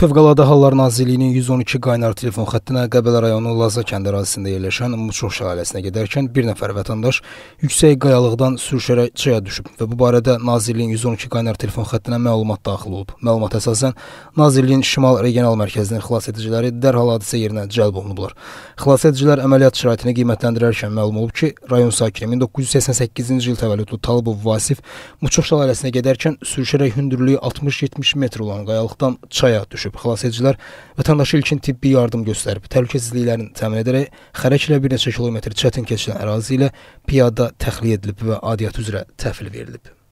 Fövqəladə Hallar Nazirliyinin 112 qaynar telefon xəttinə Qəbələ rayonu Laza kəndi ərazisində yerləşən Muçox şəlaləsinə gedərkən bir nəfər vətəndaş yüksək qayalıqdan sürüşərək çaya düşüb və bu barədə Nazirliyin 112 qaynar telefon xəttinə məlumat daxil olub. Məlumat əsasən Nazirliyin Şimal Regional Mərkəzinin xilasediciləri dərhal hadisə yerinə cəlb olunublar. Xilasedicilər əməliyyat şəraitini qiymətləndirərkən məlum olub ki, rayon sakini 1988-ci il təvəllüdlü Talıbov Vasif Muçox şəlaləsinə gedərkən sürüşərək hündürlüyü 60-70 metr olan qayalıqdan çaya düşüb çəkib. Xilasedicilər vətəndaşa ilkin tibbi yardım göstərib. Təhlükəsizliklərin təmin edərək xərəklə bir neçə kilometr çətin keçilən ərazi ilə piyada təxliyə edilib və adiyyat üzrə təhvil verilib.